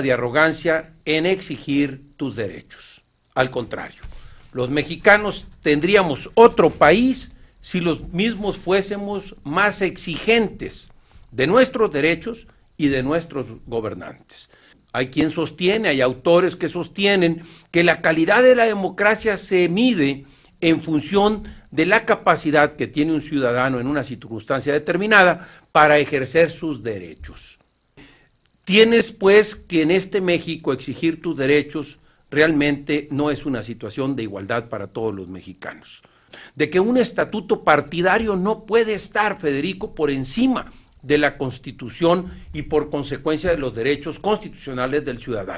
de arrogancia en exigir tus derechos. Al contrario, los mexicanos tendríamos otro país si los mismos fuésemos más exigentes de nuestros derechos y de nuestros gobernantes. Hay quien sostiene, hay autores que sostienen que la calidad de la democracia se mide en función de la capacidad que tiene un ciudadano en una circunstancia determinada para ejercer sus derechos. Tienes pues que en este México exigir tus derechos realmente no es una situación de igualdad para todos los mexicanos. De que un estatuto partidario no puede estar, Federico, por encima de la Constitución y por consecuencia de los derechos constitucionales del ciudadano.